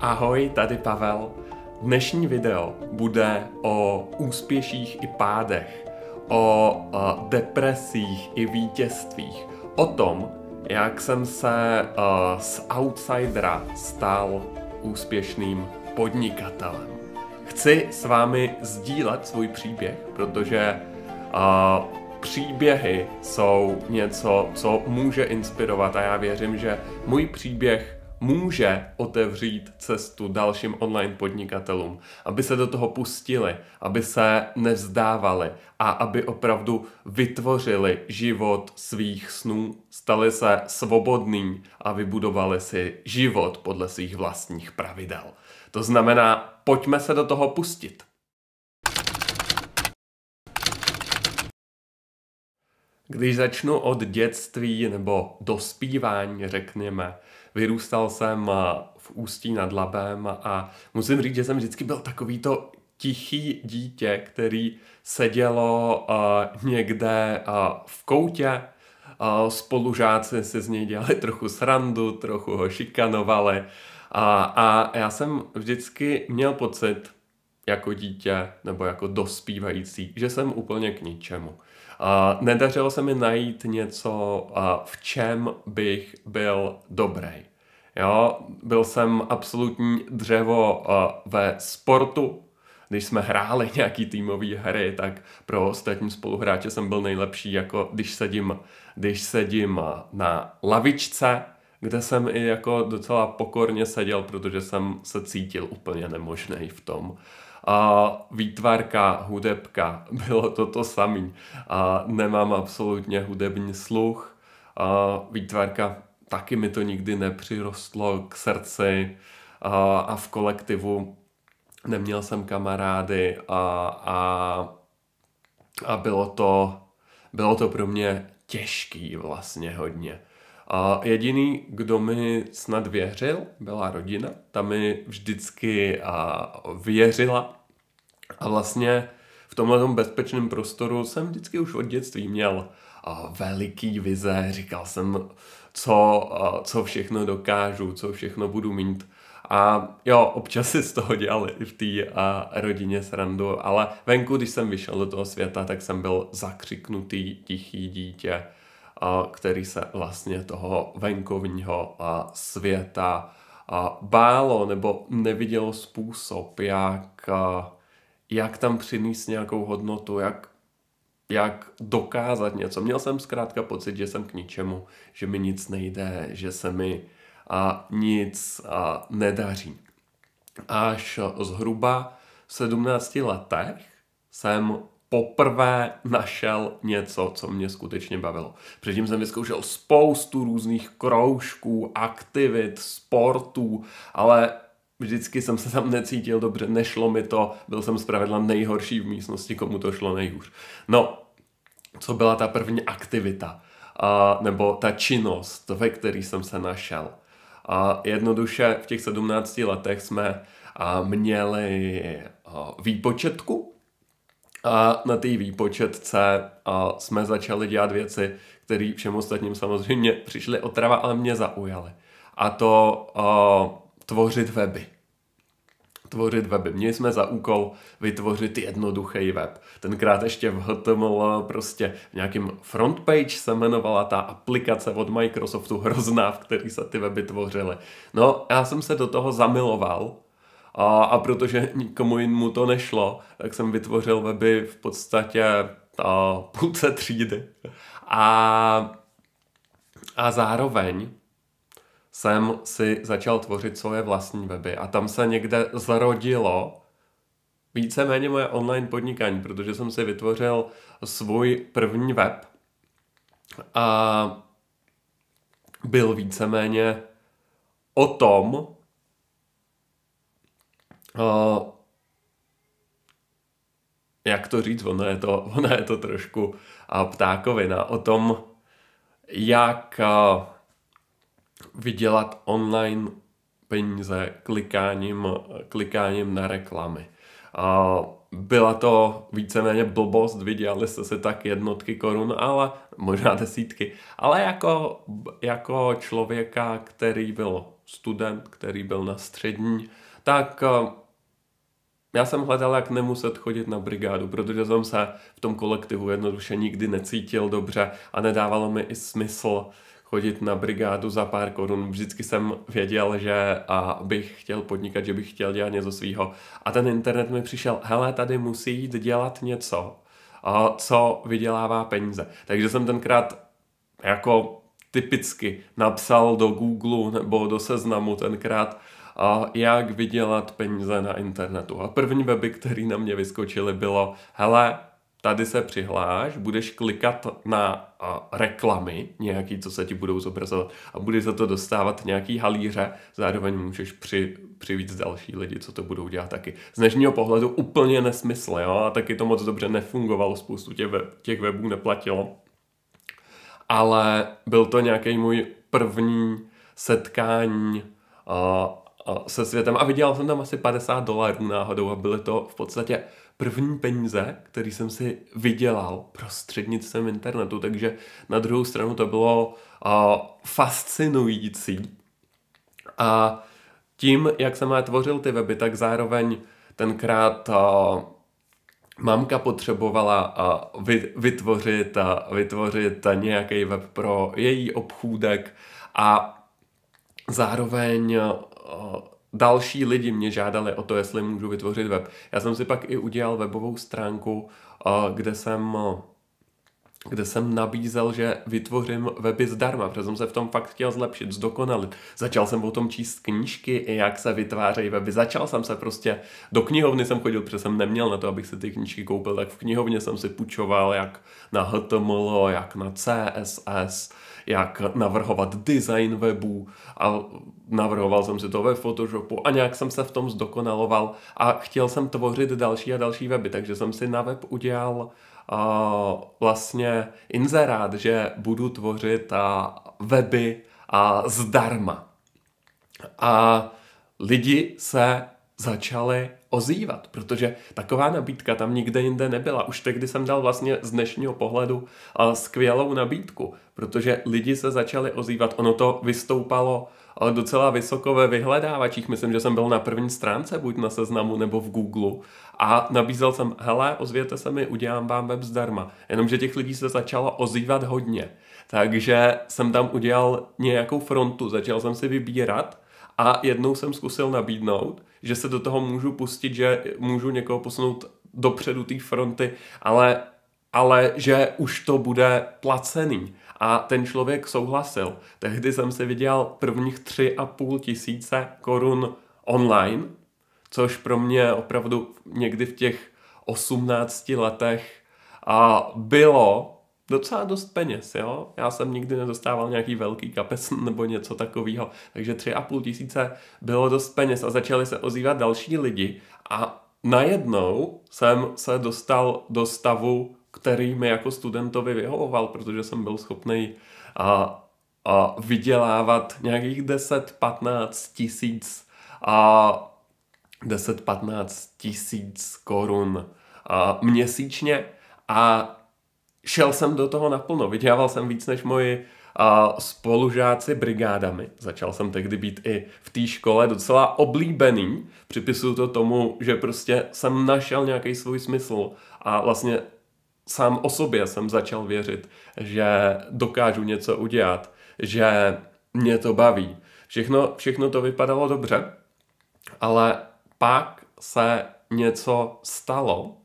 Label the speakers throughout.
Speaker 1: Ahoj, tady Pavel. Dnešní video bude o úspěších i pádech, o e, depresích i vítězstvích, o tom, jak jsem se e, z outsidera stal úspěšným podnikatelem. Chci s vámi sdílet svůj příběh, protože e, příběhy jsou něco, co může inspirovat a já věřím, že můj příběh může otevřít cestu dalším online podnikatelům, aby se do toho pustili, aby se nevzdávali a aby opravdu vytvořili život svých snů, stali se svobodný a vybudovali si život podle svých vlastních pravidel. To znamená, pojďme se do toho pustit. Když začnu od dětství nebo dospívání, řekněme, Vyrůstal jsem eh, v Ústí nad Labem a musím říct, že jsem vždycky byl takovýto tichý dítě, který sedělo eh, někde eh, v koutě, spolužáci si z něj dělali trochu srandu, trochu ho šikanovali a, a já jsem vždycky měl pocit jako dítě nebo jako dospívající, že jsem úplně k ničemu. A nedařilo se mi najít něco, a v čem bych byl dobrý. Jo, byl jsem absolutní dřevo ve sportu, když jsme hráli nějaký týmové hry, tak pro ostatní spoluhráče jsem byl nejlepší, jako když sedím, když sedím na lavičce, kde jsem i jako docela pokorně seděl, protože jsem se cítil úplně nemožný v tom. A výtvarka, hudebka, bylo to to samý. A nemám absolutně hudební sluch. A výtvarka, taky mi to nikdy nepřirostlo k srdci a, a v kolektivu neměl jsem kamarády a, a, a bylo, to, bylo to pro mě těžký vlastně hodně. A jediný, kdo mi snad věřil, byla rodina. Ta mi vždycky a, věřila. A vlastně v tomhle bezpečném prostoru jsem vždycky už od dětství měl a, veliký vize. Říkal jsem, co, a, co všechno dokážu, co všechno budu mít. A jo, občas si z toho dělali v té rodině srandu, ale venku, když jsem vyšel do toho světa, tak jsem byl zakřiknutý, tichý dítě který se vlastně toho venkovního světa bálo nebo nevidělo způsob, jak, jak tam přinést nějakou hodnotu, jak, jak dokázat něco. Měl jsem zkrátka pocit, že jsem k ničemu, že mi nic nejde, že se mi a nic a nedaří. Až zhruba v 17 letech jsem poprvé našel něco, co mě skutečně bavilo. Předtím jsem vyzkoušel spoustu různých kroužků, aktivit, sportů, ale vždycky jsem se tam necítil dobře, nešlo mi to, byl jsem zpravidla nejhorší v místnosti, komu to šlo nejhůř. No, co byla ta první aktivita, a, nebo ta činnost, ve který jsem se našel. A jednoduše v těch 17 letech jsme a, měli výpočetku, a na té výpočetce a jsme začali dělat věci, které všem ostatním samozřejmě přišly otrava, ale mě zaujaly. A to a, tvořit weby tvořit weby. Měli jsme za úkol vytvořit jednoduchý web. Tenkrát ještě v HTML prostě v nějakým frontpage se jmenovala ta aplikace od Microsoftu hrozná, v který se ty weby tvořily. No, já jsem se do toho zamiloval a, a protože nikomu jinému to nešlo, tak jsem vytvořil weby v podstatě a, půlce třídy. A, a zároveň jsem si začal tvořit svoje vlastní weby a tam se někde zrodilo víceméně moje online podnikání, protože jsem si vytvořil svůj první web a byl víceméně o tom, uh, jak to říct, ono je to, ono je to trošku uh, ptákovina o tom, jak uh, vydělat online peníze klikáním, klikáním na reklamy. Uh, byla to víceméně blbost, vydělali jste si tak jednotky korun, ale možná desítky. Ale jako, jako člověka, který byl student, který byl na střední, tak uh, já jsem hledal, jak nemuset chodit na brigádu, protože jsem se v tom kolektivu jednoduše nikdy necítil dobře a nedávalo mi i smysl chodit na brigádu za pár korun. Vždycky jsem věděl, že a bych chtěl podnikat, že bych chtěl dělat něco svýho. A ten internet mi přišel, hele, tady musí jít dělat něco, a co vydělává peníze. Takže jsem tenkrát jako typicky napsal do Google nebo do seznamu tenkrát a jak vydělat peníze na internetu. A první weby, který na mě vyskočily, bylo, hele, tady se přihláš, budeš klikat na a, reklamy nějaký, co se ti budou zobrazovat a budeš za to dostávat nějaký halíře, zároveň můžeš při, přivít další lidi, co to budou dělat taky. Z dnešního pohledu úplně nesmysl, jo? a taky to moc dobře nefungovalo, spoustu těch, web, těch webů neplatilo. Ale byl to nějaký můj první setkání a, se světem a vydělal jsem tam asi 50 dolarů náhodou a byly to v podstatě první peníze, který jsem si vydělal prostřednictvím internetu, takže na druhou stranu to bylo uh, fascinující a tím, jak jsem já tvořil ty weby, tak zároveň tenkrát uh, mamka potřebovala uh, vytvořit, uh, vytvořit nějaký web pro její obchůdek a zároveň Eh, další lidi mě žádali o to, jestli můžu vytvořit web. Já jsem si pak i udělal webovou stránku, eh, kde jsem eh, kde jsem nabízel, že vytvořím weby zdarma, protože jsem se v tom fakt chtěl zlepšit, zdokonalit. Začal jsem o tom číst knížky, jak se vytvářejí weby. Začal jsem se prostě, do knihovny jsem chodil, protože jsem neměl na to, abych si ty knížky koupil, tak v knihovně jsem si půjčoval jak na HTML, jak na CSS, jak navrhovat design webu a navrhoval jsem si to ve Photoshopu a nějak jsem se v tom zdokonaloval a chtěl jsem tvořit další a další weby, takže jsem si na web udělal uh, vlastně inzerát, že budu tvořit uh, weby a uh, zdarma. A lidi se začali ozývat, protože taková nabídka tam nikde jinde nebyla. Už tehdy jsem dal vlastně z dnešního pohledu skvělou nabídku, protože lidi se začali ozývat. Ono to vystoupalo docela vysoko ve vyhledávačích. Myslím, že jsem byl na první stránce, buď na seznamu nebo v Google. A nabízel jsem, hele, ozvěte se mi, udělám vám web zdarma. Jenomže těch lidí se začalo ozývat hodně. Takže jsem tam udělal nějakou frontu, začal jsem si vybírat a jednou jsem zkusil nabídnout, že se do toho můžu pustit, že můžu někoho posunout dopředu té fronty, ale, ale že už to bude placený. A ten člověk souhlasil. Tehdy jsem si viděl prvních tři a půl tisíce korun online, což pro mě opravdu někdy v těch 18 letech a bylo docela dost peněz, jo. Já jsem nikdy nedostával nějaký velký kapes nebo něco takového, takže tři a půl tisíce bylo dost peněz a začaly se ozývat další lidi a najednou jsem se dostal do stavu, který mi jako studentovi vyhovoval, protože jsem byl schopný a, a vydělávat nějakých 10-15 tisíc a 10-15 tisíc korun a, měsíčně a šel jsem do toho naplno. Vydělával jsem víc než moji a spolužáci brigádami. Začal jsem tehdy být i v té škole docela oblíbený. Připisuju to tomu, že prostě jsem našel nějaký svůj smysl a vlastně sám o sobě jsem začal věřit, že dokážu něco udělat, že mě to baví. Všechno, všechno to vypadalo dobře, ale pak se něco stalo,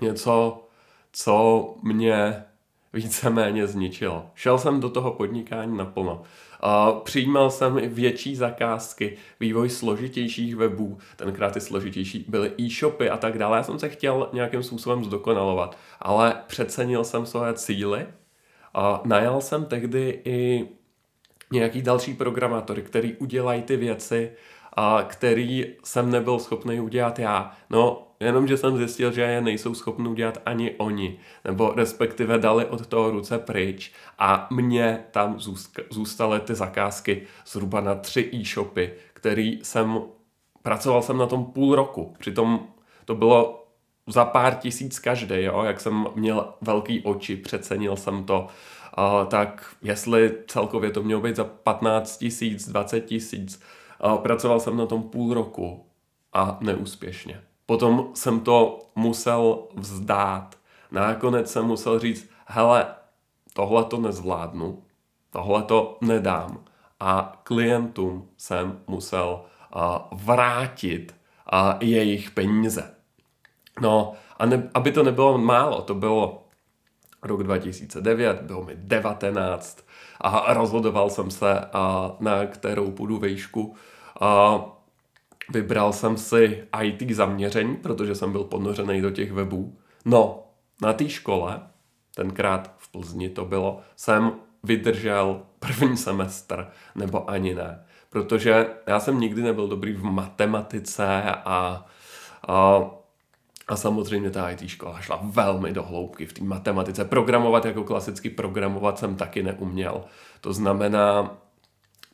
Speaker 1: něco co mě víceméně zničilo. Šel jsem do toho podnikání naplno. A přijímal jsem i větší zakázky, vývoj složitějších webů, tenkrát ty složitější byly e-shopy a tak dále. Já jsem se chtěl nějakým způsobem zdokonalovat, ale přecenil jsem své cíly a najal jsem tehdy i nějaký další programátory, který udělají ty věci a který jsem nebyl schopný udělat já. No, jenomže jsem zjistil, že je nejsou schopni udělat ani oni, nebo respektive dali od toho ruce pryč a mně tam zůstaly ty zakázky zhruba na tři e-shopy, který jsem, pracoval jsem na tom půl roku, přitom to bylo za pár tisíc každý, jo? jak jsem měl velký oči, přecenil jsem to, uh, tak jestli celkově to mělo být za 15 tisíc, 20 tisíc, pracoval jsem na tom půl roku a neúspěšně. Potom jsem to musel vzdát. Nakonec jsem musel říct, hele, tohle to nezvládnu, tohle to nedám. A klientům jsem musel vrátit jejich peníze. No, a ne, aby to nebylo málo, to bylo rok 2009, bylo mi 19 a rozhodoval jsem se, a na kterou půjdu vejšku. A vybral jsem si IT zaměření, protože jsem byl ponořený do těch webů. No, na té škole, tenkrát v Plzni to bylo, jsem vydržel první semestr, nebo ani ne. Protože já jsem nikdy nebyl dobrý v matematice a, a a samozřejmě ta IT škola šla velmi do hloubky v té matematice. Programovat jako klasicky programovat jsem taky neuměl. To znamená,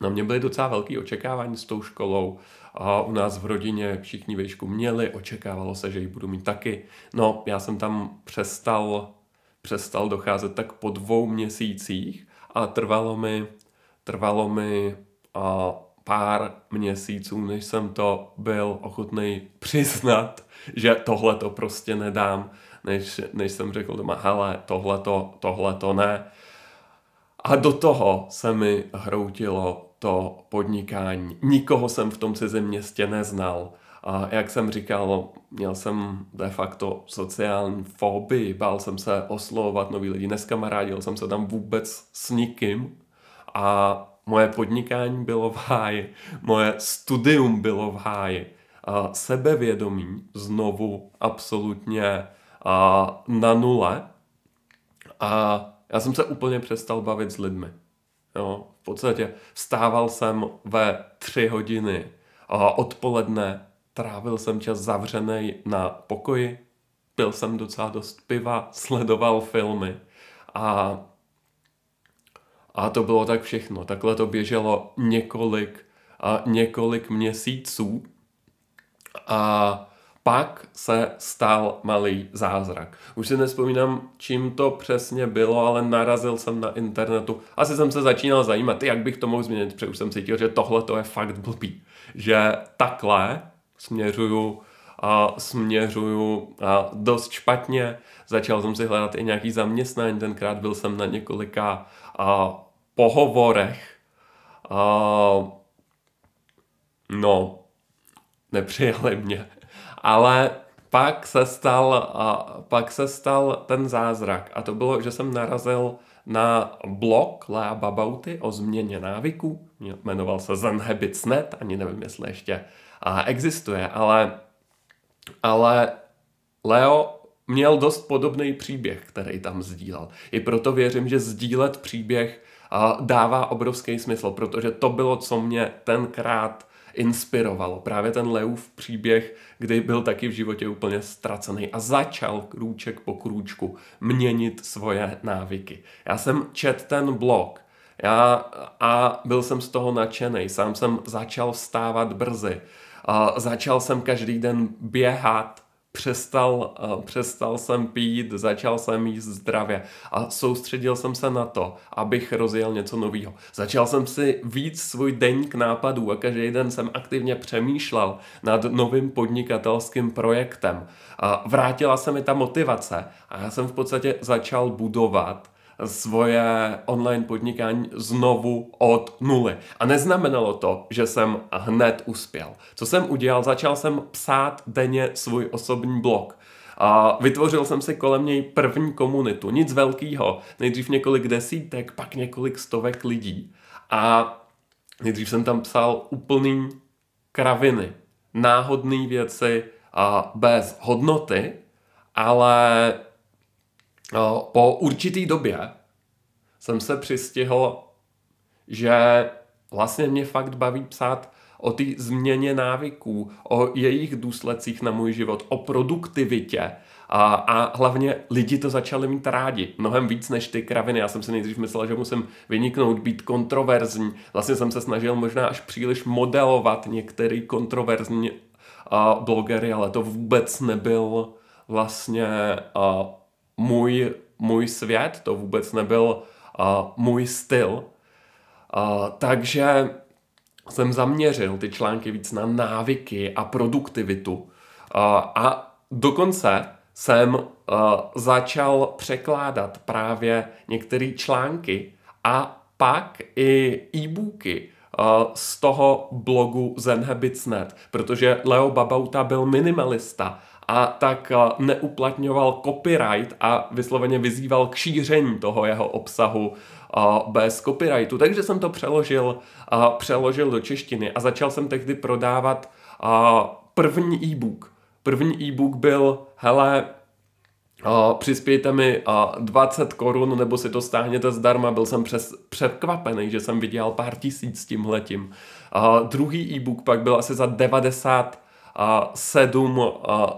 Speaker 1: na mě byly docela velké očekávání s tou školou a u nás v rodině všichni výšku měli, očekávalo se, že ji budu mít taky. No, já jsem tam přestal, přestal docházet tak po dvou měsících a trvalo mi, trvalo mi a pár měsíců, než jsem to byl ochotný přiznat že tohle to prostě nedám, než, než jsem řekl doma, hele, tohle to, tohle to ne. A do toho se mi hroutilo to podnikání. Nikoho jsem v tom cizím městě neznal. A jak jsem říkal, měl jsem de facto sociální fobii, bál jsem se oslovovat nový lidi, neskamarádil jsem se tam vůbec s nikým a moje podnikání bylo v háji, moje studium bylo v háji sebevědomí znovu absolutně na nule a já jsem se úplně přestal bavit s lidmi. Jo, v podstatě vstával jsem ve tři hodiny a odpoledne trávil jsem čas zavřený na pokoji, pil jsem docela dost piva, sledoval filmy a, a to bylo tak všechno. Takhle to běželo několik, a několik měsíců a pak se stal malý zázrak. Už si nespomínám, čím to přesně bylo, ale narazil jsem na internetu. Asi jsem se začínal zajímat, jak bych to mohl změnit, protože už jsem cítil, že tohle to je fakt blbý. Že takhle směřuju a směřuju a dost špatně. Začal jsem si hledat i nějaký zaměstnání, tenkrát byl jsem na několika a, pohovorech. A, no, nepřijali mě. Ale pak se stal, a pak se stal ten zázrak a to bylo, že jsem narazil na blog Lea Babauty o změně návyků. Jmenoval se Zen Habits Net, ani nevím, jestli ještě a existuje, ale, ale Leo měl dost podobný příběh, který tam sdílel. I proto věřím, že sdílet příběh dává obrovský smysl, protože to bylo, co mě tenkrát inspirovalo. Právě ten Leův příběh, kdy byl taky v životě úplně ztracený a začal krůček po krůčku měnit svoje návyky. Já jsem čet ten blog já, a byl jsem z toho nadšený. Sám jsem začal vstávat brzy. A začal jsem každý den běhat přestal, eh, přestal jsem pít, začal jsem jíst zdravě a soustředil jsem se na to, abych rozjel něco nového. Začal jsem si víc svůj k nápadů a každý den jsem aktivně přemýšlel nad novým podnikatelským projektem. A vrátila se mi ta motivace a já jsem v podstatě začal budovat svoje online podnikání znovu od nuly. A neznamenalo to, že jsem hned uspěl. Co jsem udělal? Začal jsem psát denně svůj osobní blog. A vytvořil jsem si kolem něj první komunitu. Nic velkého. Nejdřív několik desítek, pak několik stovek lidí. A nejdřív jsem tam psal úplný kraviny, náhodné věci a bez hodnoty, ale No, po určitý době jsem se přistihl, že vlastně mě fakt baví psát o té změně návyků, o jejich důsledcích na můj život, o produktivitě. A, a hlavně lidi to začali mít rádi, mnohem víc než ty kraviny. Já jsem si nejdřív myslel, že musím vyniknout, být kontroverzní. Vlastně jsem se snažil možná až příliš modelovat některý kontroverzní uh, blogery, ale to vůbec nebyl vlastně uh, můj, můj svět, to vůbec nebyl uh, můj styl. Uh, takže jsem zaměřil ty články víc na návyky a produktivitu. Uh, a dokonce jsem uh, začal překládat právě některé články a pak i e-booky z toho blogu Zenhabits.net, protože Leo Babauta byl minimalista a tak eh, neuplatňoval copyright a vysloveně vyzýval k šíření toho jeho obsahu eh, bez copyrightu. Takže jsem to přeložil, eh, přeložil do češtiny a začal jsem tehdy prodávat první e-book. První e-book byl, hele, přispějte mi 20 korun nebo si to stáhněte zdarma. Byl jsem přes, překvapený, že jsem vydělal pár tisíc s tímhletím. Druhý e-book pak byl asi za 90 7,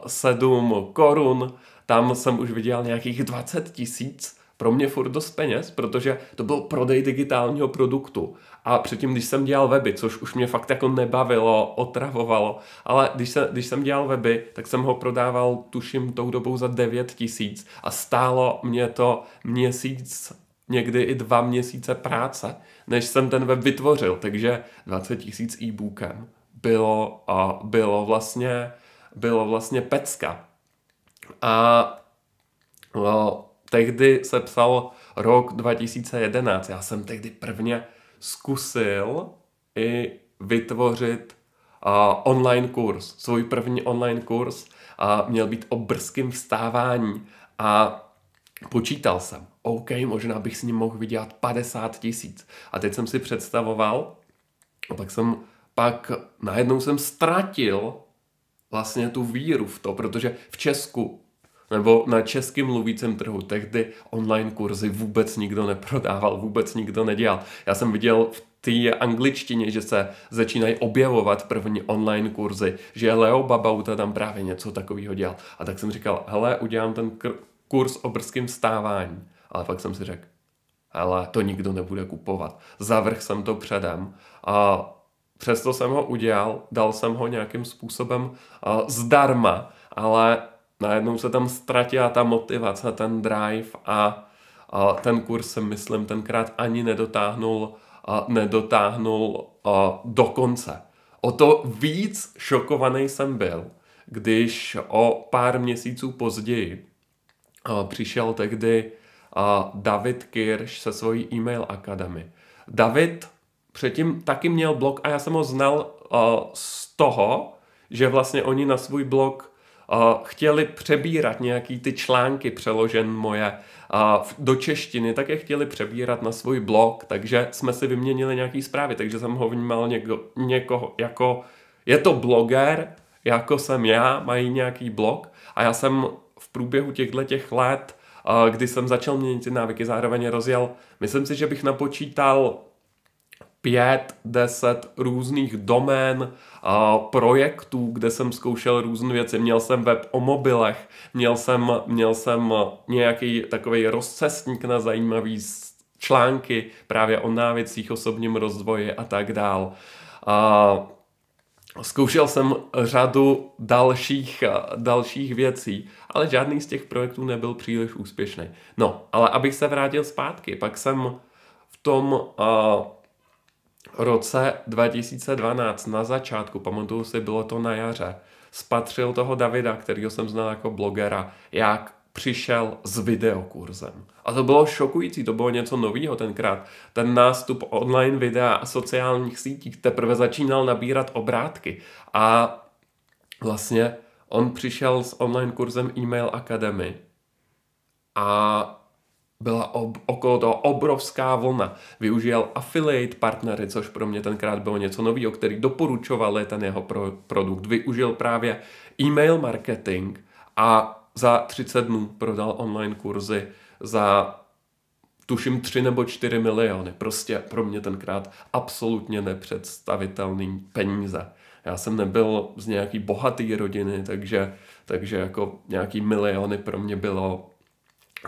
Speaker 1: 7 korun, tam jsem už viděl nějakých 20 tisíc, pro mě furt dost peněz, protože to byl prodej digitálního produktu. A předtím, když jsem dělal weby, což už mě fakt jako nebavilo, otravovalo, ale když, se, když jsem dělal weby, tak jsem ho prodával, tuším, tou dobou za 9 tisíc a stálo mě to měsíc, někdy i dva měsíce práce, než jsem ten web vytvořil, takže 20 tisíc e-bookem bylo, uh, bylo, vlastně, bylo vlastně pecka. A no, tehdy se psal rok 2011. Já jsem tehdy prvně zkusil i vytvořit uh, online kurz, svůj první online kurz a uh, měl být o brzkém vstávání a počítal jsem, OK, možná bych s ním mohl vydělat 50 tisíc. A teď jsem si představoval, a pak jsem pak najednou jsem ztratil vlastně tu víru v to, protože v Česku nebo na českým mluvícím trhu. Tehdy online kurzy vůbec nikdo neprodával, vůbec nikdo nedělal. Já jsem viděl v té angličtině, že se začínají objevovat první online kurzy, že Leo Babauta tam právě něco takového dělal. A tak jsem říkal, hele, udělám ten kurz o brzkém vstávání. Ale pak jsem si řekl, ale to nikdo nebude kupovat. Zavrh jsem to předem a Přesto jsem ho udělal, dal jsem ho nějakým způsobem uh, zdarma, ale najednou se tam ztratila ta motivace, ten drive a uh, ten kurz jsem, myslím, tenkrát ani nedotáhnul, uh, nedotáhnul uh, do konce. O to víc šokovaný jsem byl, když o pár měsíců později přišel tehdy David Kirsch se svojí e-mail akademy. David předtím taky měl blog a já jsem ho znal uh, z toho, že vlastně oni na svůj blog uh, chtěli přebírat nějaký ty články přeložen moje uh, do češtiny, tak je chtěli přebírat na svůj blog, takže jsme si vyměnili nějaký zprávy, takže jsem ho vnímal někdo, někoho jako, je to bloger, jako jsem já, mají nějaký blog a já jsem v průběhu těchto těch let, uh, kdy jsem začal měnit ty návyky, zároveň rozjel, myslím si, že bych napočítal pět, deset různých domén, a projektů, kde jsem zkoušel různé věci. Měl jsem web o mobilech, měl jsem, měl jsem nějaký takový rozcestník na zajímavý články právě o návěcích, osobním rozvoji a tak dál. A Zkoušel jsem řadu dalších, dalších věcí, ale žádný z těch projektů nebyl příliš úspěšný. No, ale abych se vrátil zpátky, pak jsem v tom uh, roce 2012, na začátku, pamatuju si, bylo to na jaře, spatřil toho Davida, kterého jsem znal jako blogera, jak přišel s videokurzem. A to bylo šokující, to bylo něco nového tenkrát. Ten nástup online videa a sociálních sítí teprve začínal nabírat obrátky. A vlastně on přišel s online kurzem E-mail Academy a byla ob, okolo toho obrovská vlna. Využil affiliate partnery, což pro mě tenkrát bylo něco nového, který doporučoval ten jeho pro, produkt. Využil právě e-mail marketing a za 30 dnů prodal online kurzy za tuším 3 nebo 4 miliony. Prostě pro mě tenkrát absolutně nepředstavitelný peníze. Já jsem nebyl z nějaký bohaté rodiny, takže, takže jako nějaký miliony pro mě bylo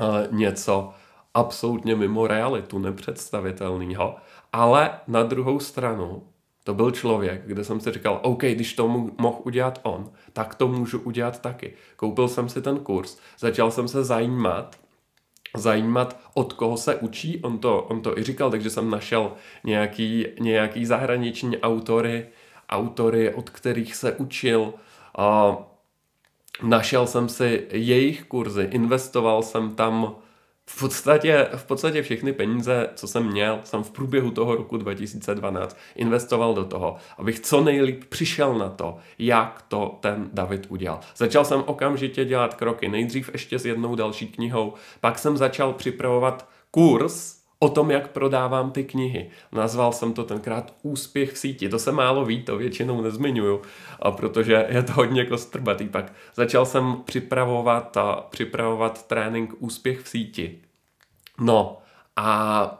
Speaker 1: uh, něco, absolutně mimo realitu, nepředstavitelného. Ale na druhou stranu, to byl člověk, kde jsem si říkal, OK, když to mohl udělat on, tak to můžu udělat taky. Koupil jsem si ten kurz, začal jsem se zajímat, zajímat, od koho se učí, on to, on to i říkal, takže jsem našel nějaký, nějaký zahraniční autory, autory, od kterých se učil, našel jsem si jejich kurzy, investoval jsem tam v podstatě, v podstatě všechny peníze, co jsem měl, jsem v průběhu toho roku 2012 investoval do toho, abych co nejlíp přišel na to, jak to ten David udělal. Začal jsem okamžitě dělat kroky, nejdřív ještě s jednou další knihou, pak jsem začal připravovat kurz, o tom, jak prodávám ty knihy. Nazval jsem to tenkrát Úspěch v síti. To se málo ví, to většinou nezmiňuju, protože je to hodně kostrbatý. Pak začal jsem připravovat, a připravovat trénink Úspěch v síti. No a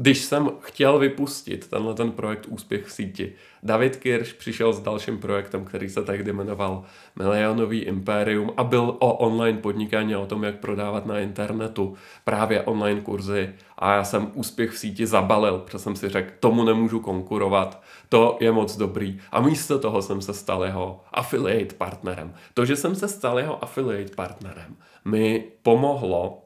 Speaker 1: když jsem chtěl vypustit tenhle ten projekt Úspěch v síti, David Kirsch přišel s dalším projektem, který se tehdy jmenoval Milionový impérium a byl o online podnikání, o tom, jak prodávat na internetu právě online kurzy a já jsem Úspěch v síti zabalil, protože jsem si řekl, tomu nemůžu konkurovat, to je moc dobrý a místo toho jsem se stal jeho affiliate partnerem. To, že jsem se stal jeho affiliate partnerem, mi pomohlo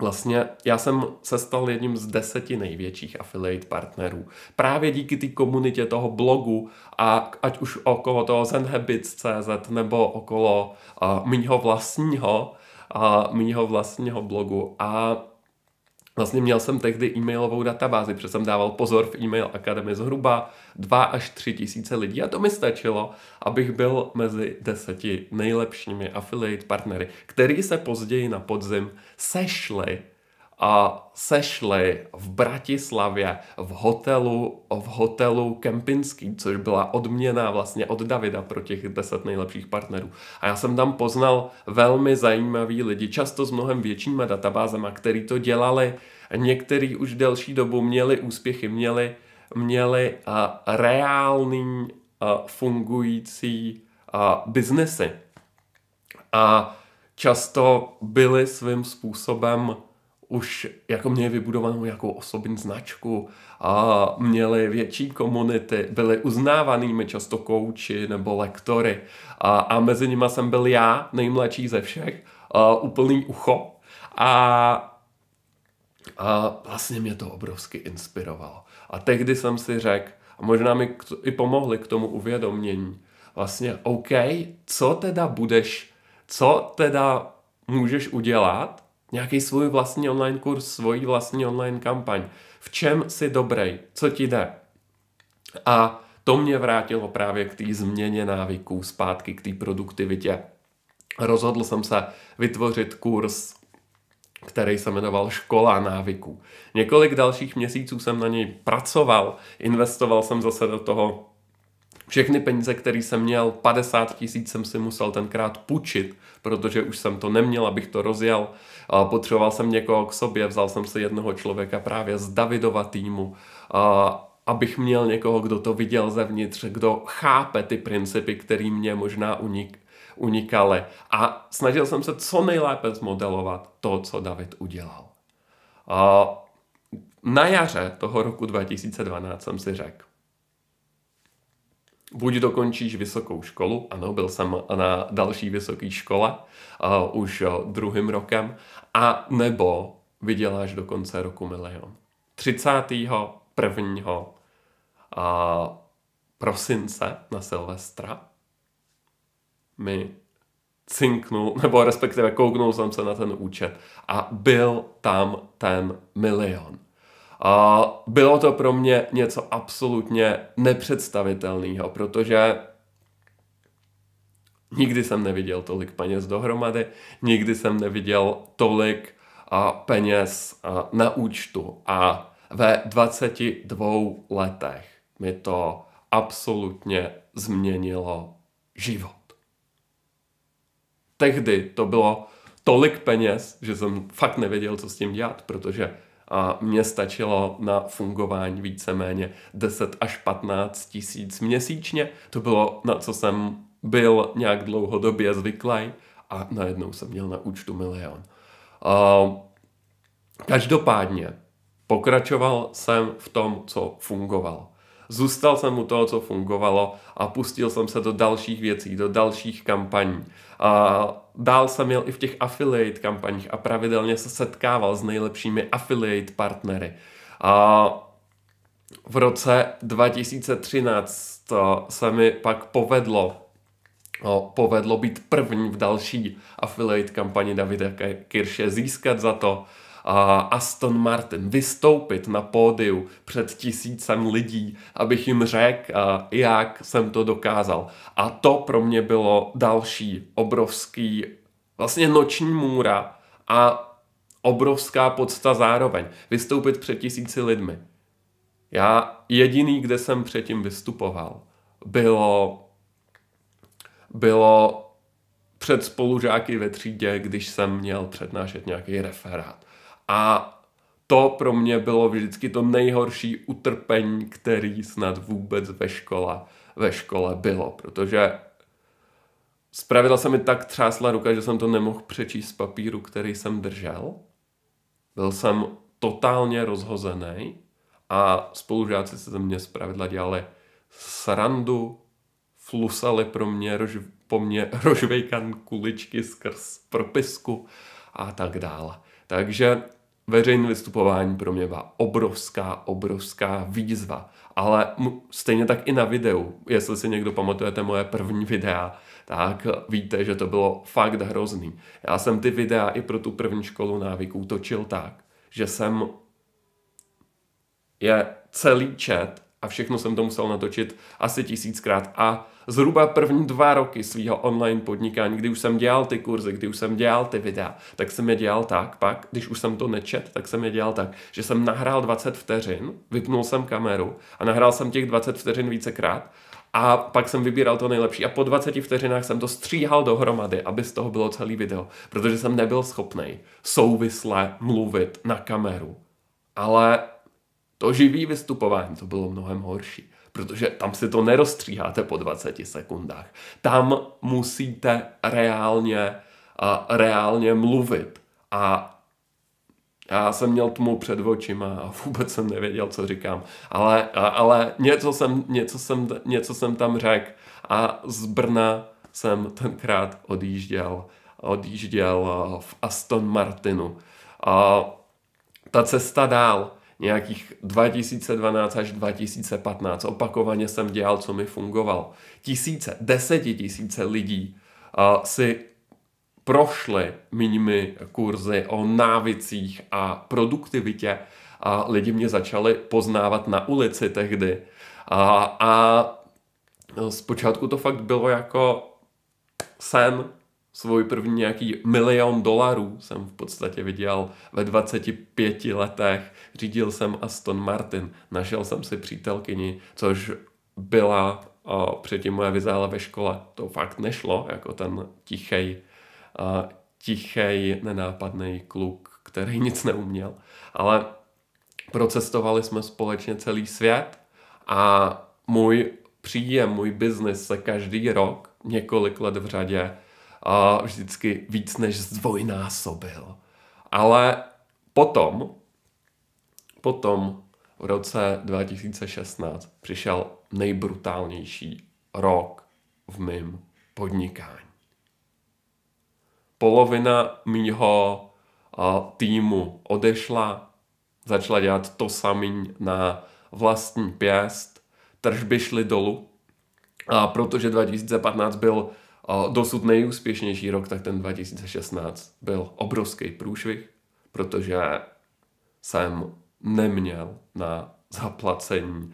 Speaker 1: Vlastně já jsem se stal jedním z deseti největších affiliate partnerů. Právě díky té komunitě toho blogu, a ať už okolo toho zenhabits.cz nebo okolo uh, mýho vlastního, uh, mýho vlastního blogu. A Vlastně měl jsem tehdy e-mailovou databázi, protože jsem dával pozor v e-mail akademii. zhruba 2 až 3 tisíce lidí a to mi stačilo, abych byl mezi deseti nejlepšími affiliate partnery, který se později na podzim sešli sešli v Bratislavě v hotelu, v hotelu Kempinský, což byla odměna vlastně od Davida pro těch deset nejlepších partnerů. A já jsem tam poznal velmi zajímavý lidi, často s mnohem většíma databázama, který to dělali. Některý už delší dobu měli úspěchy, měli, měli a reálný a fungující a biznesy. A často byli svým způsobem už jako měli vybudovanou nějakou osobní značku a měli větší komunity, byli uznávanými často kouči nebo lektory a, a mezi nimi jsem byl já, nejmladší ze všech, a úplný ucho a, a vlastně mě to obrovsky inspirovalo. A tehdy jsem si řekl, a možná mi k, i pomohli k tomu uvědomění, vlastně OK, co teda budeš, co teda můžeš udělat, nějaký svůj vlastní online kurz, svoji vlastní online kampaň. V čem si dobrý, co ti jde. A to mě vrátilo právě k té změně návyků, zpátky k té produktivitě. Rozhodl jsem se vytvořit kurz, který se jmenoval Škola návyků. Několik dalších měsíců jsem na něj pracoval, investoval jsem zase do toho všechny peníze, které jsem měl, 50 tisíc jsem si musel tenkrát půjčit, protože už jsem to neměl, abych to rozjel. Potřeboval jsem někoho k sobě, vzal jsem si jednoho člověka právě z Davidova týmu, abych měl někoho, kdo to viděl zevnitř, kdo chápe ty principy, které mě možná unik, unikaly. A snažil jsem se co nejlépe zmodelovat to, co David udělal. Na jaře toho roku 2012 jsem si řekl, buď dokončíš vysokou školu, ano, byl jsem na další vysoké škole uh, už uh, druhým rokem, a nebo vyděláš do konce roku milion. 31. Uh, eh, prosince na Silvestra mi cinknul, nebo respektive kouknul jsem se na ten účet a byl tam ten milion. A bylo to pro mě něco absolutně nepředstavitelného, protože nikdy jsem neviděl tolik peněz dohromady, nikdy jsem neviděl tolik a, peněz a, na účtu a ve 22 letech mi to absolutně změnilo život. Tehdy to bylo tolik peněz, že jsem fakt nevěděl, co s tím dělat, protože a mě stačilo na fungování víceméně 10 až 15 tisíc měsíčně. To bylo, na co jsem byl nějak dlouhodobě zvyklý a najednou jsem měl na účtu milion. A každopádně pokračoval jsem v tom, co fungovalo zůstal jsem u toho, co fungovalo a pustil jsem se do dalších věcí, do dalších kampaní. A dál jsem měl i v těch affiliate kampaních a pravidelně se setkával s nejlepšími affiliate partnery. A v roce 2013 se mi pak povedlo no, povedlo být první v další affiliate kampani Davida Kirše, získat za to Aston Martin vystoupit na pódiu před tisícem lidí, abych jim řekl, jak jsem to dokázal. A to pro mě bylo další obrovský vlastně noční můra a obrovská podsta zároveň. Vystoupit před tisíci lidmi. Já jediný, kde jsem předtím vystupoval, bylo, bylo před spolužáky ve třídě, když jsem měl přednášet nějaký referát. A to pro mě bylo vždycky to nejhorší utrpení, který snad vůbec ve škole, ve škole bylo, protože zpravidla se mi tak třásla ruka, že jsem to nemohl přečíst z papíru, který jsem držel. Byl jsem totálně rozhozený a spolužáci se ze mě zpravidla dělali srandu, flusali pro mě, rož, po mně rožvejkan kuličky skrz propisku a tak dále. Takže veřejné vystupování pro mě byla obrovská, obrovská výzva. Ale stejně tak i na videu. Jestli si někdo pamatujete moje první videa, tak víte, že to bylo fakt hrozný. Já jsem ty videa i pro tu první školu návyků točil tak, že jsem je celý čet a všechno jsem to musel natočit asi tisíckrát. A zhruba první dva roky svého online podnikání, kdy už jsem dělal ty kurzy, kdy už jsem dělal ty videa, tak jsem je dělal tak pak, když už jsem to nečet, tak jsem je dělal tak, že jsem nahrál 20 vteřin, vypnul jsem kameru a nahrál jsem těch 20 vteřin vícekrát a pak jsem vybíral to nejlepší a po 20 vteřinách jsem to stříhal dohromady, aby z toho bylo celý video, protože jsem nebyl schopný souvisle mluvit na kameru. Ale to živý vystupování, to bylo mnohem horší, protože tam si to neroztříháte po 20 sekundách. Tam musíte reálně, uh, reálně mluvit a já jsem měl tmu před očima a vůbec jsem nevěděl, co říkám. Ale, ale něco, jsem, něco, jsem, něco jsem tam řekl a z Brna jsem tenkrát odjížděl, odjížděl v Aston Martinu. A ta cesta dál nějakých 2012 až 2015. Opakovaně jsem dělal, co mi fungovalo. Tisíce, desetitisíce lidí uh, si prošli mými kurzy o návicích a produktivitě a lidi mě začali poznávat na ulici tehdy. A, a no, zpočátku to fakt bylo jako sen, Svůj první nějaký milion dolarů jsem v podstatě viděl ve 25 letech. Řídil jsem Aston Martin, našel jsem si přítelkyni, což byla o, předtím moje vyzála ve škole. To fakt nešlo, jako ten tichej, o, tichej nenápadný kluk, který nic neuměl. Ale procestovali jsme společně celý svět a můj příjem, můj biznis se každý rok několik let v řadě a vždycky víc než zdvojnásobil. Ale potom, potom v roce 2016 přišel nejbrutálnější rok v mém podnikání. Polovina mýho týmu odešla, začala dělat to samý na vlastní pěst, tržby šly dolů, a protože 2015 byl dosud nejúspěšnější rok, tak ten 2016 byl obrovský průšvih, protože jsem neměl na zaplacení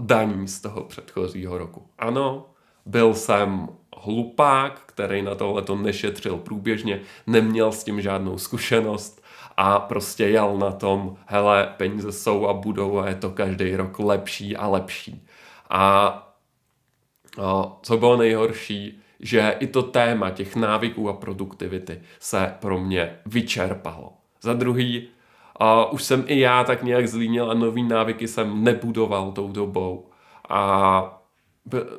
Speaker 1: daní z toho předchozího roku. Ano, byl jsem hlupák, který na tohle to nešetřil průběžně, neměl s tím žádnou zkušenost a prostě jel na tom, hele, peníze jsou a budou a je to každý rok lepší a lepší. A co bylo nejhorší, že i to téma těch návyků a produktivity se pro mě vyčerpalo. Za druhý, uh, už jsem i já tak nějak zlínil a nový návyky jsem nebudoval tou dobou a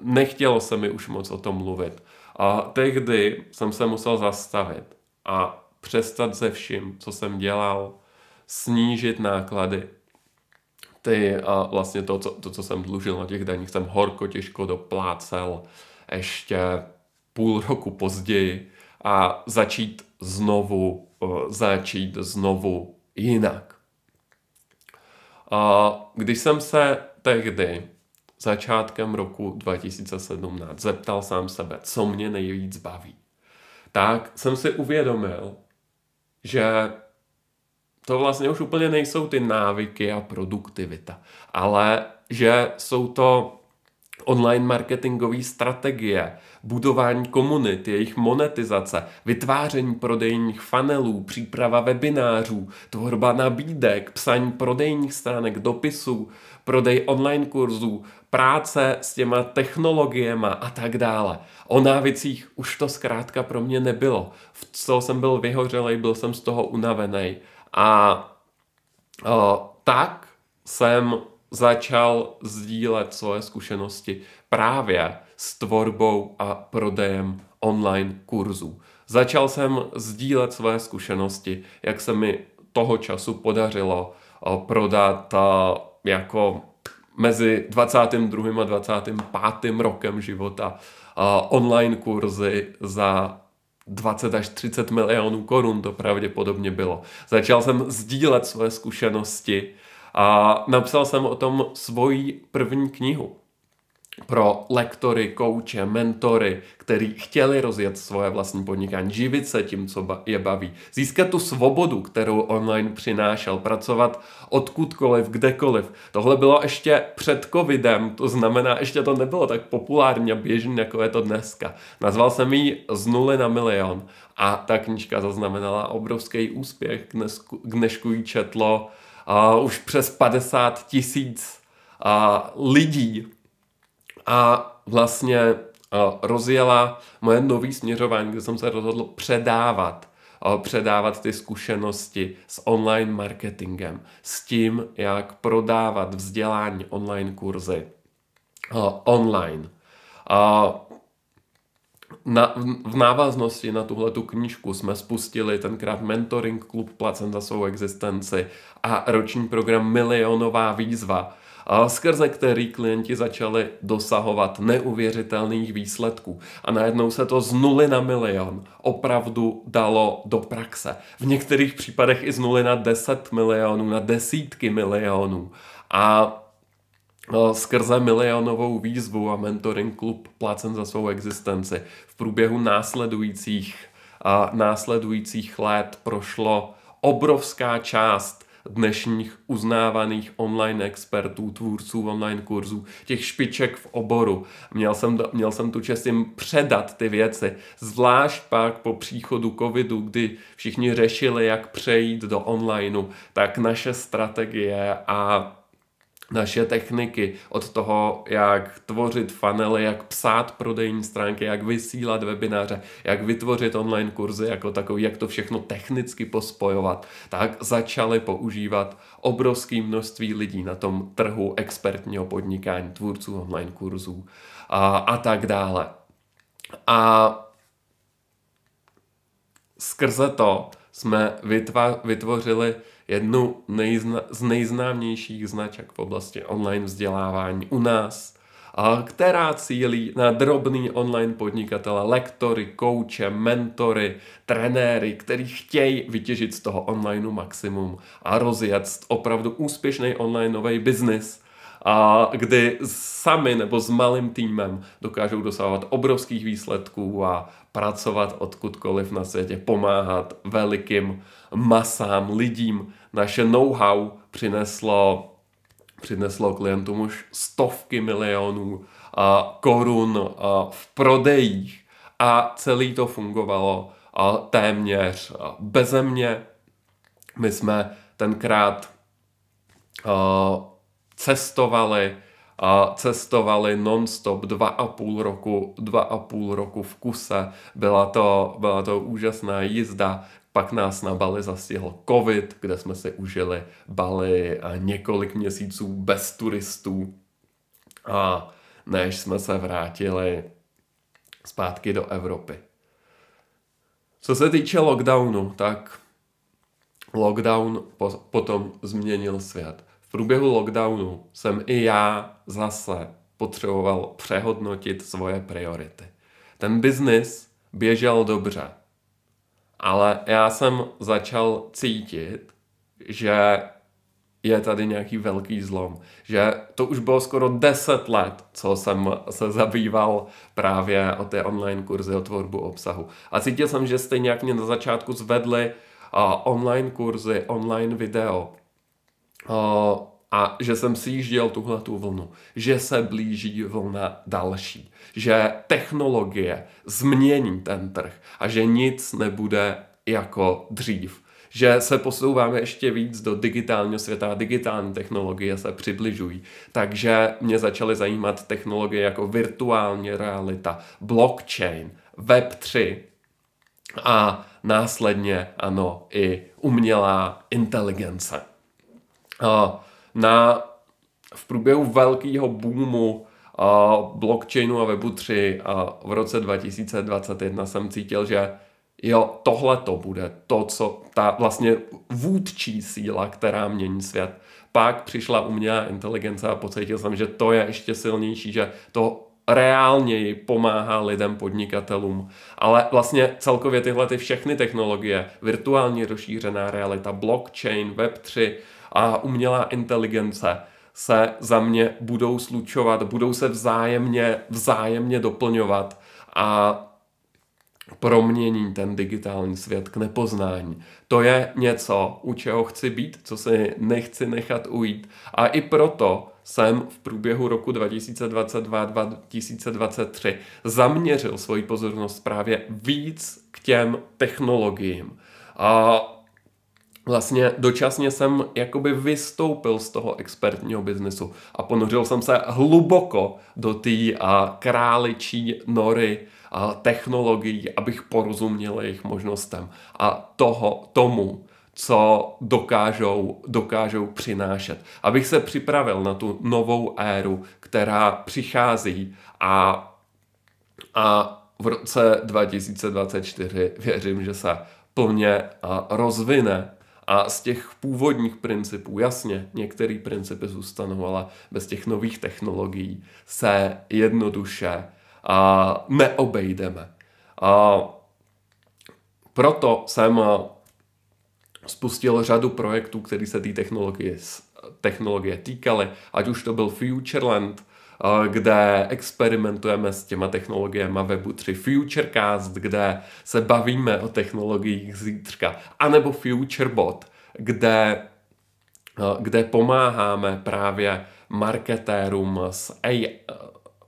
Speaker 1: nechtělo se mi už moc o tom mluvit. A tehdy jsem se musel zastavit a přestat se vším, co jsem dělal, snížit náklady. Ty a vlastně to co, to, co jsem dlužil na těch daních, jsem horko těžko doplácel ještě půl roku později a začít znovu, eh, začít znovu jinak. A když jsem se tehdy začátkem roku 2017 zeptal sám sebe, co mě nejvíc baví, tak jsem si uvědomil, že to vlastně už úplně nejsou ty návyky a produktivita, ale že jsou to online marketingové strategie, budování komunit, jejich monetizace, vytváření prodejních funnelů, příprava webinářů, tvorba nabídek, psaní prodejních stránek, dopisů, prodej online kurzů, práce s těma technologiema a tak dále. O návicích už to zkrátka pro mě nebylo. V co jsem byl vyhořelý, byl jsem z toho unavený. A o, tak jsem začal sdílet svoje zkušenosti právě s tvorbou a prodejem online kurzů. Začal jsem sdílet své zkušenosti, jak se mi toho času podařilo eh, prodat eh, jako mezi 22. a 25. rokem života eh, online kurzy za 20 až 30 milionů korun to pravděpodobně bylo. Začal jsem sdílet své zkušenosti a napsal jsem o tom svoji první knihu pro lektory, kouče, mentory, kteří chtěli rozjet svoje vlastní podnikání, živit se tím, co je baví, získat tu svobodu, kterou online přinášel, pracovat odkudkoliv, kdekoliv. Tohle bylo ještě před covidem, to znamená, ještě to nebylo tak populárně běžné, jako je to dneska. Nazval jsem ji Z nuly na milion a ta knižka zaznamenala obrovský úspěch. K dnešku ji četlo uh, už přes 50 tisíc uh, lidí a vlastně uh, rozjela moje nový směřování, kde jsem se rozhodl předávat předávat ty zkušenosti s online marketingem, s tím, jak prodávat vzdělání online kurzy online na, v návaznosti na tuhle tu knížku jsme spustili tenkrát mentoring klub Placen za svou existenci a roční program Milionová výzva, skrze který klienti začali dosahovat neuvěřitelných výsledků. A najednou se to z nuly na milion opravdu dalo do praxe. V některých případech i z nuly na 10 milionů, na desítky milionů. A No, skrze milionovou výzvu a mentoring klub placen za svou existenci. V průběhu následujících, a následujících let prošlo obrovská část dnešních uznávaných online expertů, tvůrců online kurzů, těch špiček v oboru. Měl jsem, měl jsem tu čest jim předat ty věci, zvlášť pak po příchodu covidu, kdy všichni řešili, jak přejít do onlineu, tak naše strategie a naše techniky, od toho, jak tvořit fanely, jak psát prodejní stránky, jak vysílat webináře, jak vytvořit online kurzy jako takový, jak to všechno technicky pospojovat, tak začaly používat obrovské množství lidí na tom trhu expertního podnikání, tvůrců online kurzů a, a tak dále. A skrze to jsme vytva- vytvořili jednu nejzna- z nejznámějších značek v oblasti online vzdělávání u nás, která cílí na drobný online podnikatele, lektory, kouče, mentory, trenéry, kteří chtějí vytěžit z toho onlineu maximum a rozjet opravdu úspěšný online nový biznis – a kdy sami nebo s malým týmem dokážou dosávat obrovských výsledků a pracovat odkudkoliv na světě, pomáhat velikým masám, lidím. Naše know-how přineslo, přineslo klientům už stovky milionů a, korun a, v prodejích a celý to fungovalo a, téměř a, beze mě. My jsme tenkrát a, cestovali a cestovali non-stop dva a půl roku, dva a půl roku v kuse. Byla to, byla to úžasná jízda, pak nás na Bali zastihl covid, kde jsme si užili Bali několik měsíců bez turistů. A než jsme se vrátili zpátky do Evropy. Co se týče lockdownu, tak lockdown po, potom změnil svět. V průběhu lockdownu jsem i já zase potřeboval přehodnotit svoje priority. Ten biznis běžel dobře. Ale já jsem začal cítit, že je tady nějaký velký zlom. Že to už bylo skoro 10 let, co jsem se zabýval právě o ty online kurzy o tvorbu obsahu. A cítil jsem, že stejně jak mě na začátku zvedli uh, online kurzy, online video, uh, a že jsem si jížděl tuhle tu vlnu, že se blíží vlna další, že technologie změní ten trh a že nic nebude jako dřív že se posouváme ještě víc do digitálního světa a digitální technologie se přibližují. Takže mě začaly zajímat technologie jako virtuální realita, blockchain, Web3 a následně, ano, i umělá inteligence. Uh, na v průběhu velkého boomu a blockchainu a webu 3 a v roce 2021 jsem cítil, že jo, tohle to bude to, co ta vlastně vůdčí síla, která mění svět. Pak přišla umělá inteligence a pocítil jsem, že to je ještě silnější, že to reálněji pomáhá lidem, podnikatelům. Ale vlastně celkově tyhle ty všechny technologie, virtuální rozšířená realita, blockchain, web 3, a umělá inteligence se za mě budou slučovat, budou se vzájemně, vzájemně doplňovat a promění ten digitální svět k nepoznání. To je něco, u čeho chci být, co si nechci nechat ujít. A i proto jsem v průběhu roku 2022-2023 zaměřil svoji pozornost právě víc k těm technologiím. A vlastně dočasně jsem jakoby vystoupil z toho expertního biznesu a ponořil jsem se hluboko do té králičí nory a technologií, abych porozuměl jejich možnostem a toho, tomu, co dokážou, dokážou přinášet. Abych se připravil na tu novou éru, která přichází a, a v roce 2024 věřím, že se plně rozvine a z těch původních principů, jasně, některé principy zůstanou, ale bez těch nových technologií se jednoduše a neobejdeme. A proto jsem spustil řadu projektů, které se té technologie, technologie týkaly, ať už to byl Futureland, Eh, kde experimentujeme s těma technologiemi webu 3 Futurecast, kde se bavíme o technologiích zítřka, anebo Futurebot, kde, eh, kde pomáháme právě marketérům s AI, eh,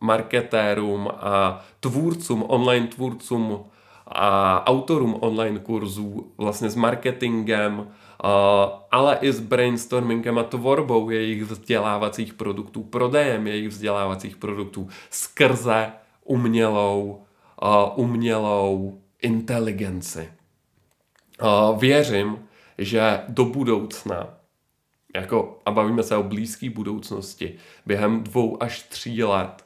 Speaker 1: marketérům a tvůrcům, online tvůrcům a autorům online kurzů vlastně s marketingem, Eh, ale i s brainstormingem a tvorbou jejich vzdělávacích produktů, prodejem jejich vzdělávacích produktů skrze umělou, eh, umělou inteligenci. Eh, věřím, že do budoucna jako, a bavíme se o blízké budoucnosti, během dvou až tří let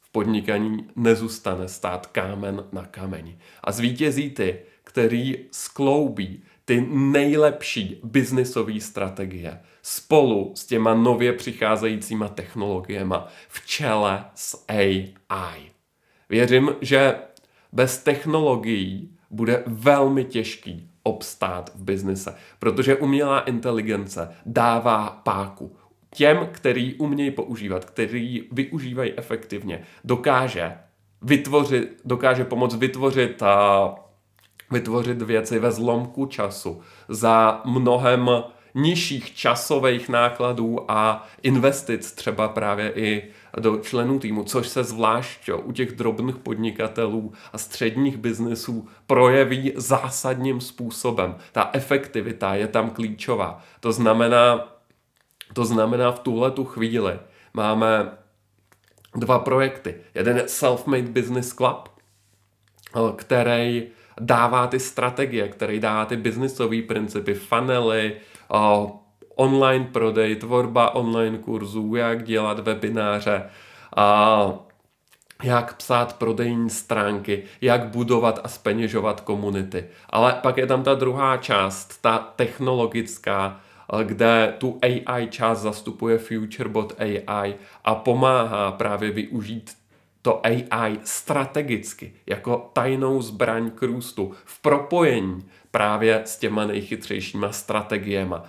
Speaker 1: v podnikání nezůstane stát kámen na kameni. A zvítězí ty, který skloubí ty nejlepší biznisové strategie spolu s těma nově přicházejícíma technologiema v čele s AI. Věřím, že bez technologií bude velmi těžký obstát v biznise, protože umělá inteligence dává páku. Těm, který umějí používat, který využívají efektivně, dokáže vytvořit, dokáže pomoct vytvořit uh, vytvořit věci ve zlomku času za mnohem nižších časových nákladů a investic třeba právě i do členů týmu, což se zvlášť u těch drobných podnikatelů a středních biznesů projeví zásadním způsobem. Ta efektivita je tam klíčová. To znamená, to znamená v tuhle tu chvíli máme dva projekty. Jeden je Self-Made Business Club, který dává ty strategie, který dává ty biznisové principy, funnely, online prodej, tvorba online kurzů, jak dělat webináře, jak psát prodejní stránky, jak budovat a speněžovat komunity. Ale pak je tam ta druhá část, ta technologická, eh, kde tu AI část zastupuje FutureBot AI a pomáhá právě využít to AI strategicky jako tajnou zbraň k růstu v propojení právě s těma nejchytřejšíma strategiema.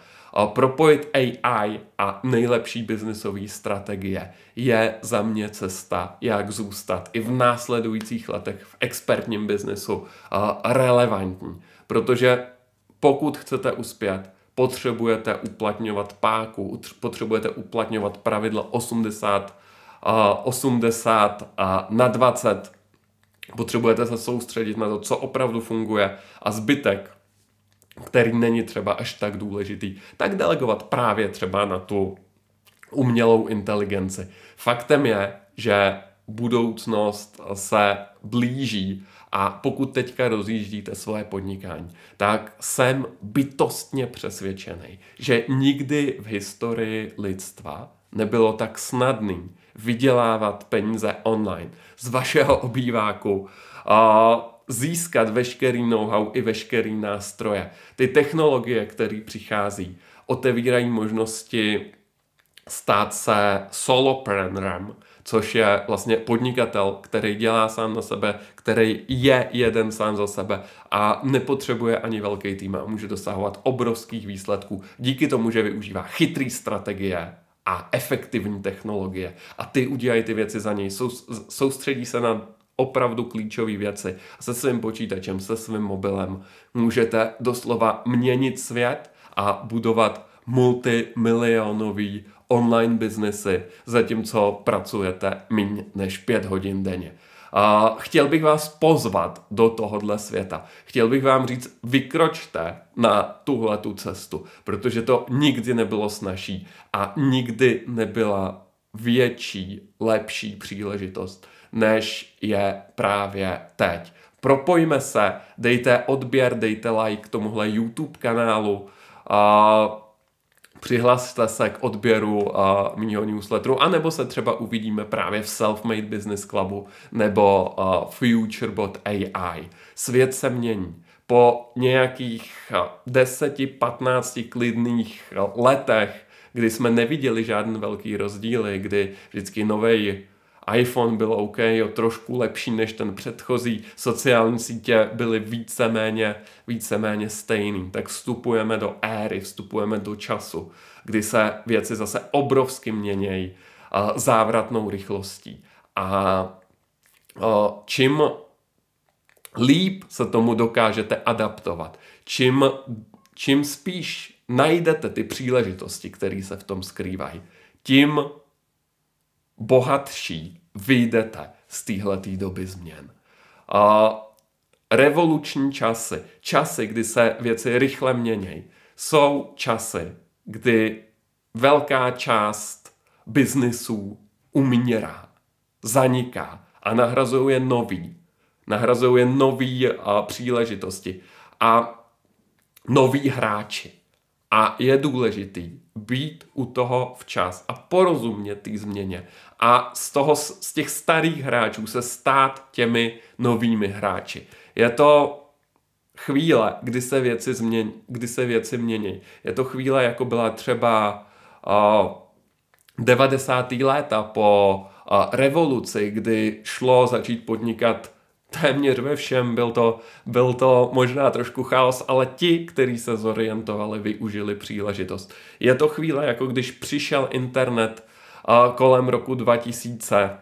Speaker 1: Propojit AI a nejlepší biznisové strategie je za mě cesta, jak zůstat i v následujících letech v expertním biznesu relevantní. Protože pokud chcete uspět, potřebujete uplatňovat páku, potřebujete uplatňovat pravidlo 80 80 na 20. Potřebujete se soustředit na to, co opravdu funguje a zbytek, který není třeba až tak důležitý, tak delegovat právě třeba na tu umělou inteligenci. Faktem je, že budoucnost se blíží a pokud teďka rozjíždíte svoje podnikání, tak jsem bytostně přesvědčený, že nikdy v historii lidstva nebylo tak snadný vydělávat peníze online z vašeho obýváku, získat veškerý know-how i veškerý nástroje. Ty technologie, které přichází, otevírají možnosti stát se solopreneurem, což je vlastně podnikatel, který dělá sám na sebe, který je jeden sám za sebe a nepotřebuje ani velký tým a může dosahovat obrovských výsledků díky tomu, že využívá chytrý strategie, a efektivní technologie. A ty udělají ty věci za něj. Sou, soustředí se na opravdu klíčové věci. Se svým počítačem, se svým mobilem můžete doslova měnit svět a budovat multimilionový online biznesy, zatímco pracujete méně než pět hodin denně. A chtěl bych vás pozvat do tohohle světa. Chtěl bych vám říct, vykročte na tuhle tu cestu, protože to nikdy nebylo snažší a nikdy nebyla větší, lepší příležitost, než je právě teď. Propojme se, dejte odběr, dejte like tomuhle YouTube kanálu. Uh, Přihlaste se k odběru a mýho newsletteru, anebo se třeba uvidíme právě v Selfmade Business Clubu nebo uh, eh, Futurebot.ai. Svět se mění. Po nějakých 10-15 eh, klidných eh, letech, kdy jsme neviděli žádný velký rozdíly, kdy vždycky novej iPhone byl OK, jo, trošku lepší než ten předchozí, sociální sítě byly víceméně, víceméně stejný. Tak vstupujeme do éry, vstupujeme do času, kdy se věci zase obrovsky měnějí závratnou rychlostí. A čím líp se tomu dokážete adaptovat, čím, čím spíš najdete ty příležitosti, které se v tom skrývají, tím bohatší vyjdete z téhletý doby změn. A revoluční časy, časy, kdy se věci rychle měnějí, jsou časy, kdy velká část biznisů umírá, zaniká a nahrazuje nový. nahrazuje nový a, příležitosti a noví hráči. A je důležitý být u toho včas a porozumět té změně a z, toho, z těch starých hráčů se stát těmi novými hráči. Je to chvíle, kdy se věci, změn, kdy se věci mění. Je to chvíle, jako byla třeba uh, eh, 90. léta po uh, revoluci, kdy šlo začít podnikat téměř ve všem, byl to, byl to možná trošku chaos, ale ti, kteří se zorientovali, využili příležitost. Je to chvíle, jako když přišel internet kolem roku 2000.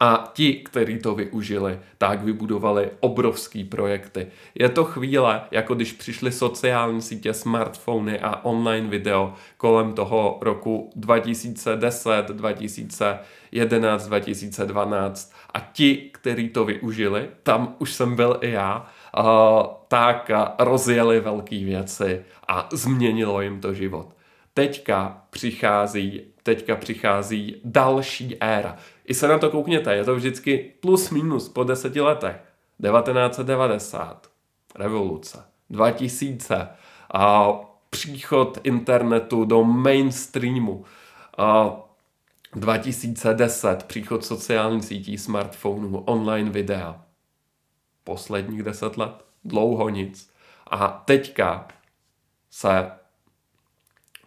Speaker 1: A ti, kteří to využili, tak vybudovali obrovský projekty. Je to chvíle, jako když přišly sociální sítě, smartfony a online video kolem toho roku 2010, 2011, 2012. A ti, kteří to využili, tam už jsem byl i já, tak rozjeli velké věci a změnilo jim to život. Teďka přichází teďka přichází další éra. I se na to koukněte, je to vždycky plus minus po deseti letech. 1990, revoluce, 2000, a příchod internetu do mainstreamu, a 2010, příchod sociálních sítí, smartphonů, online videa. Posledních deset let dlouho nic. A teďka se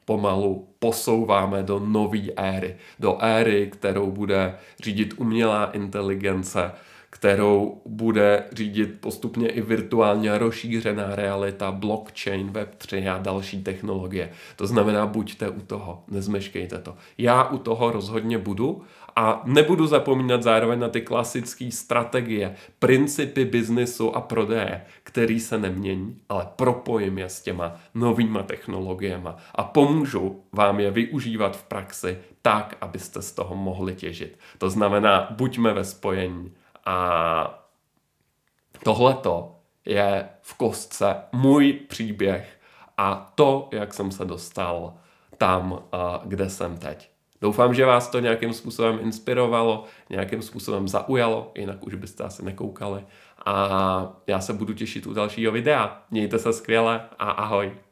Speaker 1: pomalu posouváme do nové éry. Do éry, kterou bude řídit umělá inteligence, kterou bude řídit postupně i virtuálně rozšířená realita, blockchain, Web3 a další technologie. To znamená, buďte u toho, nezmeškejte to. Já u toho rozhodně budu a nebudu zapomínat zároveň na ty klasické strategie, principy biznesu a prodeje, který se nemění, ale propojím je s těma novýma technologiemi a pomůžu vám je využívat v praxi tak, abyste z toho mohli těžit. To znamená, buďme ve spojení a tohleto je v kostce můj příběh a to, jak jsem se dostal tam, eh, kde jsem teď. Doufám, že vás to nějakým způsobem inspirovalo, nějakým způsobem zaujalo, jinak už byste asi nekoukali. A já se budu těšit u dalšího videa. Mějte se skvěle a ahoj.